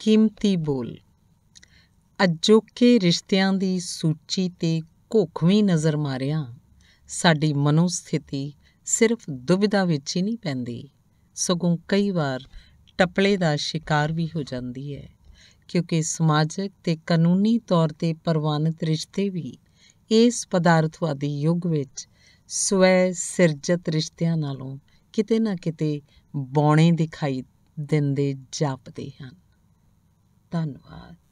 ਕੀਮਤੀ ਬੋਲ ਅਜੋਕੇ ਰਿਸ਼ਤਿਆਂ ਦੀ ਸੂਚੀ ਤੇ ਕੋਖਵੀਂ ਨਜ਼ਰ ਮਾਰਿਆਂ ਸਾਡੀ ਮਨੋ ਸਥਿਤੀ ਸਿਰਫ ਦੁਬਿਧਾ ਵਿੱਚ ਹੀ ਨਹੀਂ ਪੈਂਦੀ ਸਗੋਂ ਕਈ ਵਾਰ ਟਪਲੇ ਦਾ ਸ਼ਿਕਾਰ ਵੀ ਹੋ ਜਾਂਦੀ ਹੈ ਕਿਉਂਕਿ ਸਮਾਜਿਕ ਤੇ ਕਾਨੂੰਨੀ ਤੌਰ ਤੇ ਪ੍ਰਵਾਨਿਤ ਰਿਸ਼ਤੇ ਵੀ ਇਸ ਪਦਾਰਥਵਾਦੀ ਯੁੱਗ ਵਿੱਚ ਸਵੈ ਸਿਰਜਤ ਰਿਸ਼ਤਿਆਂ ਨਾਲੋਂ ਕਿਤੇ ਨਾ ਕਿਤੇ ਬੌਣੇ ਦਿਖਾਈ ਦਿੰਦੇ ਜਾਪਦੇ ਹਨ ਧੰਨਵਾਦ